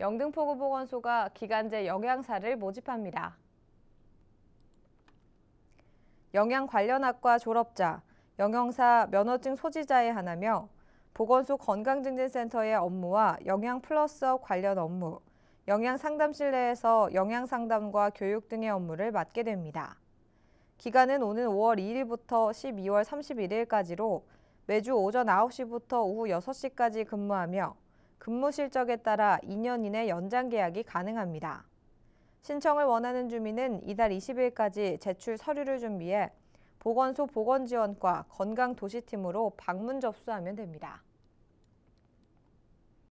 영등포구보건소가 기간제 영양사를 모집합니다. 영양 관련 학과 졸업자, 영양사 면허증 소지자에 한하며 보건소 건강증진센터의 업무와 영양 플러스업 관련 업무, 영양 상담실 내에서 영양 상담과 교육 등의 업무를 맡게 됩니다. 기간은 오는 5월 2일부터 12월 31일까지로 매주 오전 9시부터 오후 6시까지 근무하며 근무 실적에 따라 2년 이내 연장 계약이 가능합니다. 신청을 원하는 주민은 이달 20일까지 제출 서류를 준비해 보건소 보건지원과 건강도시팀으로 방문 접수하면 됩니다.